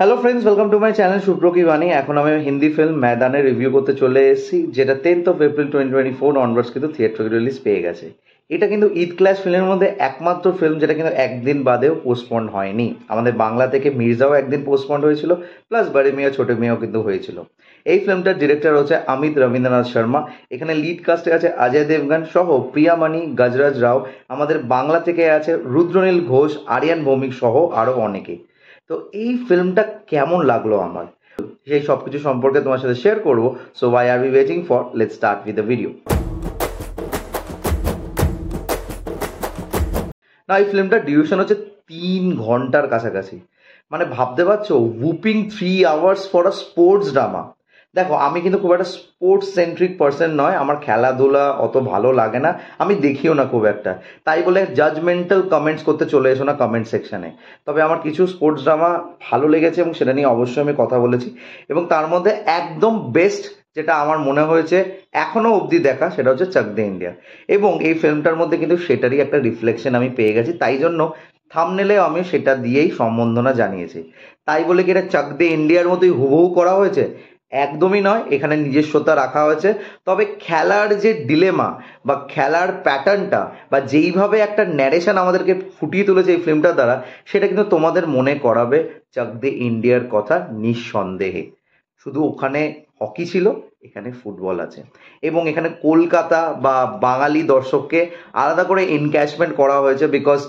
hello friends welcome to my channel সুব্রকি বাণী এখন আমি হিন্দি ফিল্ম ম্যাদানে রিভিউ করতে চলে এসেছি যেটা tenth of April twenty twenty four onwards কিন্তু থিয়েটার রিলিজ পেয়ে গেছে এটা কিন্তু ঈদ ক্লাস ফিল্মের মধ্যে একমাত্র ফিল্ম যেটা কিন্তু একদিন বাদেও পোস্টপন্ড হয়নি আমাদের বাংলা থেকে মির্জাও একদিন পোস্টপন্ড হয়েছিল প্লাস বাড়ি মিয়া ছোট মিয়াও কিন্তু হয়েছিল এই ফিল্মটার ডিরেক্টর হচ্ছে অমিত রবীন্দ্রনাথ শর্মা এখানে লিড কাস্টে আছে অজয় দেবগান সহ প্রিয়ামানি গজরাজ রাও আমাদের বাংলা থেকে আছে রুদ্রনীল ঘোষ আরিয়ান ভৌমিক সহ আরও অনেকে তো এই ফিল্মটা কেমন লাগলো আমার সেই সব কিছু সম্পর্কে তোমার সাথে শেয়ার করবো so why are we waiting for let start with the video না এই ফিল্মটার ডিউরেশন হচ্ছে তিন ঘন্টার কাছাকাছি মানে ভাবতে পারছো whopping three hours for a sports drama দেখো আমি কিন্তু খুব একটা স্পোর্টস সেন্ট্রিক পার্সন নয় আমার খেলাধুলা অত ভালো লাগে না আমি দেখিও না খুব একটা তাই বলে জাজমেন্টাল কমেন্টস করতে চলে এসো না কমেন্ট সেকশানে তবে আমার কিছু স্পোর্টস ড্রামা ভালো লেগেছে এবং সেটা নিয়ে অবশ্যই আমি কথা বলেছি এবং তার মধ্যে একদম বেস্ট যেটা আমার মনে হয়েছে এখনও অবধি দেখা সেটা হচ্ছে চাক দে ইন্ডিয়া এবং এই ফিল্মটার মধ্যে কিন্তু সেটারই একটা রিফ্লেকশন আমি পেয়ে গেছি তাই জন্য থামনেলে আমি সেটা দিয়েই সম্বন্ধনা জানিয়েছি তাই বলে কি এটা চাক দে ইন্ডিয়ার মতোই হুবহু করা হয়েছে একদমই নয় এখানে নিজস্বতা রাখা হয়েছে তবে খেলার যে ডিলেমা বা খেলার প্যাটার্নটা বা যেইভাবে একটা ন্যারেশন আমাদেরকে ফুটিয়ে তুলেছে এই ফিল্মটার দ্বারা সেটা কিন্তু তোমাদের মনে করাবে চাক দে ইন্ডিয়ার কথা নিঃসন্দেহে শুধু ওখানে হকি ছিল এখানে ফুটবল আছে এবং এখানে কলকাতা বা বাঙালি দর্শককে আলাদা করে এনক্যাশমেন্ট করা হয়েছে বিকজ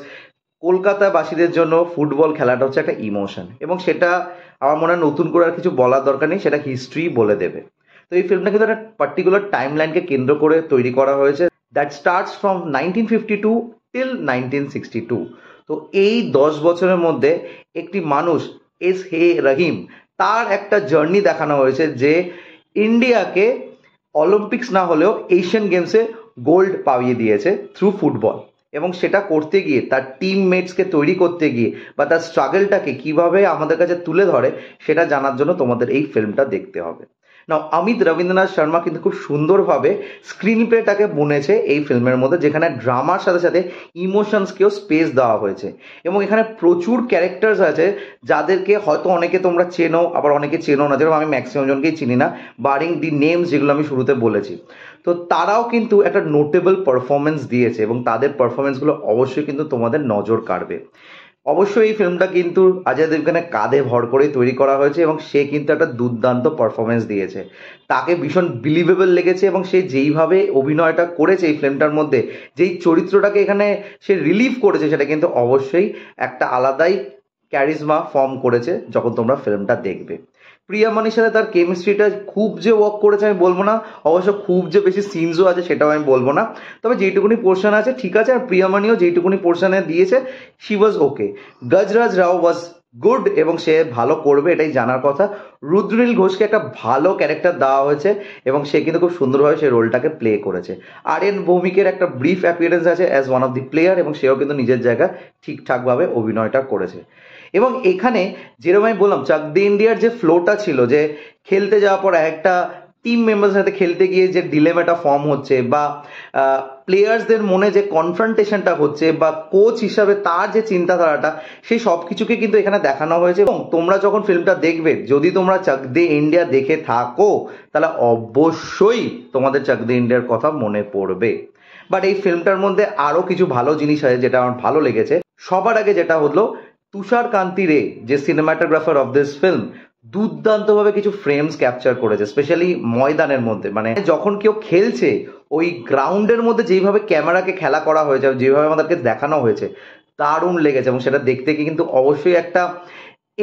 কলকাতাবাসীদের জন্য ফুটবল খেলাটা হচ্ছে একটা ইমোশন এবং সেটা আমার মনে হয় নতুন করে আর কিছু বলার দরকার নেই সেটা হিস্ট্রি বলে দেবে তো এই ফিল্মটা কিন্তু একটা পার্টিকুলার টাইম লাইনকে কেন্দ্র করে তৈরি করা হয়েছে that starts from nineteen fifty two till nineteen sixty two তো এই দশ বছরের মধ্যে একটি মানুষ এস হে রহিম তার একটা জার্নি দেখানো হয়েছে যে ইন্ডিয়াকে অলিম্পিক্স না হলেও এশিয়ান গেমসে গোল্ড পাইয়ে দিয়েছে থ্রু ফুটবল এবং সেটা করতে গিয়ে তার টিম মেটসকে তৈরি করতে গিয়ে বা তার স্ট্রাগলটাকে কীভাবে আমাদের কাছে তুলে ধরে সেটা জানার জন্য তোমাদের এই ফিল্মটা দেখতে হবে নাও অমিত রবীন্দ্রনাথ শর্মা কিন্তু খুব সুন্দরভাবে স্ক্রিন প্লেটাকে বুনেছে এই ফিল্মের মধ্যে যেখানে ড্রামার সাথে সাথে ইমোশনসকেও স্পেস দেওয়া হয়েছে এবং এখানে প্রচুর ক্যারেক্টার্স আছে যাদেরকে হয়তো অনেকে তোমরা চেনো আবার অনেকে চেনো না যেরকম আমি ম্যাক্সিমাম জনকেই চিনি না বারিং দি নেমস যেগুলো আমি শুরুতে বলেছি তো তারাও কিন্তু একটা নোটেবল পারফরমেন্স দিয়েছে এবং তাদের পারফরমেন্সগুলো অবশ্যই কিন্তু তোমাদের নজর কাড়বে অবশ্যই এই ফিল্মটা কিন্তু অজয় দেবগানের কাঁধে ভর করে তৈরি করা হয়েছে এবং সে কিন্তু একটা দুর্দান্ত পারফরমেন্স দিয়েছে তাকে ভীষণ বিলিভেবল লেগেছে এবং সে যেইভাবে অভিনয়টা করেছে এই ফিল্মটার মধ্যে যেই চরিত্রটাকে এখানে সে রিলিভ করেছে সেটা কিন্তু অবশ্যই একটা আলাদাই ক্যারিজমা ফর্ম করেছে যখন তোমরা ফিল্মটা দেখবে প্রিয়া মানির সাথে তার কেমিস্ট্রিটা খুব যে ওয়ার্ক করেছে আমি বলবো না অবশ্য খুব যে বেশি সিনসও আছে সেটাও আমি বলবো না তবে যেটুকুনি পোর্শন আছে ঠিক আছে আর প্রিয়ামণিও যেটুকুনি পোর্শনে দিয়েছে she was okay Gajraj Rao was good এবং সে ভালো করবে এটাই জানার কথা রুদ্রিল ঘোষকে একটা ভালো ক্যারেক্টার দেওয়া হয়েছে এবং সে কিন্তু খুব সুন্দরভাবে সেই রোলটাকে প্লে করেছে আর এন ভৌমিকের একটা ব্রিফ অ্যাপিয়ারেন্স আছে as one of the player এবং সেও কিন্তু নিজের জায়গা ঠিকঠাকভাবে অভিনয়টা করেছে এবং এখানে যেরকম আমি বললাম চাক দি ইন্ডিয়ার যে ফ্লোটা ছিল যে খেলতে যাওয়ার পর একটা টিম মেম্বার সাথে খেলতে গিয়ে যে ডিলেমাটা ফর্ম হচ্ছে বা প্লেয়ার্সদের মনে যে কনফ্রন্টেশনটা হচ্ছে বা কোচ হিসাবে তার যে চিন্তাধারাটা সেই সব কিছুকে কিন্তু এখানে দেখানো হয়েছে এবং তোমরা যখন ফিল্মটা দেখবে যদি তোমরা চাক দে ইন্ডিয়া দেখে থাকো তাহলে অবশ্যই তোমাদের চাক দে ইন্ডিয়ার কথা মনে পড়বে বাট এই ফিল্মটার মধ্যে আরও কিছু ভালো জিনিস আছে যেটা আমার ভালো লেগেছে সবার আগে যেটা হলো তুষার কান্তি রে যে সিনেমাটোগ্রাফার অফ দিস ফিল্ম দুর্দান্তভাবে কিছু ফ্রেমস ক্যাপচার করেছে স্পেশালি ময়দানের মধ্যে মানে যখন কেউ খেলছে ওই গ্রাউন্ডের মধ্যে যেইভাবে ক্যামেরাকে খেলা করা হয়েছে যেভাবে আমাদেরকে দেখানো হয়েছে দারুণ লেগেছে এবং সেটা দেখতে গিয়ে কিন্তু অবশ্যই একটা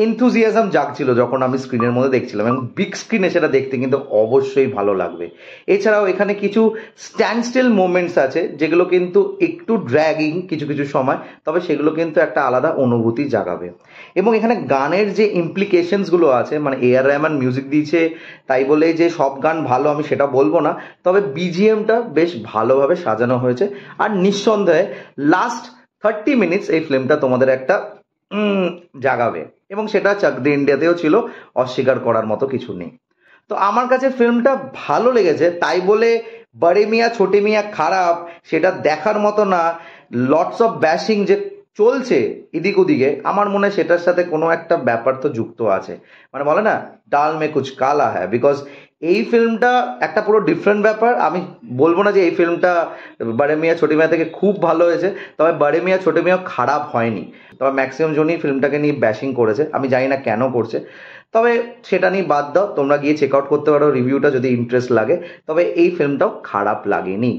এনথুজিয়াজম জাগছিল যখন আমি স্ক্রিনের মধ্যে দেখছিলাম এবং বিগ স্ক্রিনে সেটা দেখতে কিন্তু অবশ্যই ভালো লাগবে এছাড়াও এখানে কিছু স্ট্যান্ড স্টিল মুভমেন্টস আছে যেগুলো কিন্তু একটু ড্র্যাগিং কিছু কিছু সময় তবে সেগুলো কিন্তু একটা আলাদা অনুভূতি জাগাবে এবং এখানে গানের যে ইমপ্লিকেশনসগুলো আছে মানে এ আর রহমান মিউজিক দিয়েছে তাই বলে যে সব গান ভালো আমি সেটা বলবো না তবে বিজিএমটা বেশ ভালোভাবে সাজানো হয়েছে আর নিঃসন্দেহে লাস্ট থার্টি মিনিটস এই ফিল্মটা তোমাদের একটা জাগাবে এবং সেটা চাক দি ইন্ডিয়াতেও ছিল অস্বীকার করার মতো কিছু নেই তো আমার কাছে ফিল্মটা ভালো লেগেছে তাই বলে বড়ে মিয়া ছোটে মিয়া খারাপ সেটা দেখার মতো না লটস অফ ব্যাশিং যে চলছে এদিক ওদিকে আমার মনে হয় সেটার সাথে কোনো একটা ব্যাপার তো যুক্ত আছে মানে বলে না ডাল মে কুচ কালা হ্যাঁ বিকজ এই ফিল্মটা একটা পুরো ডিফারেন্ট ব্যাপার আমি বলবো না যে এই ফিল্মটা বারে মিয়া ছোটে মিয়া থেকে খুব ভালো হয়েছে তবে বারে মিয়া ছোটে মিয়া খারাপ হয়নি তবে ম্যাক্সিমাম জনই ফিল্মটাকে নিয়ে ব্যাশিং করেছে আমি জানি না কেন করছে তবে সেটা নিয়ে বাদ দাও তোমরা গিয়ে চেক আউট করতে পারো রিভিউটা যদি ইন্টারেস্ট লাগে তবে এই ফিল্মটাও খারাপ লাগেনি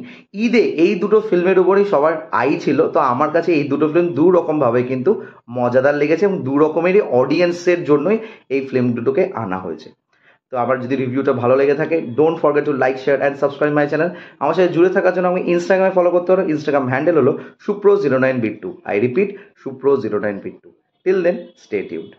ঈদে এই দুটো ফিল্মের উপরেই সবার আই ছিল তো আমার কাছে এই দুটো ফিল্ম দু রকমভাবে কিন্তু মজাদার লেগেছে এবং দু রকমেরই অডিয়েন্সের জন্যই এই ফিল্ম দুটোকে আনা হয়েছে তো আমার যদি রিভিউটা ভালো লেগে থাকে don't forget to like share and subscribe my channel আমার সাথে জুড়ে থাকার জন্য আমি ইনস্টাগ্রামে ফলো করতে পারো ইনস্টাগ্রাম হ্যান্ডেল হলো Supro zero nine beat two I repeat Supro zero nine beat two till then stay টিউড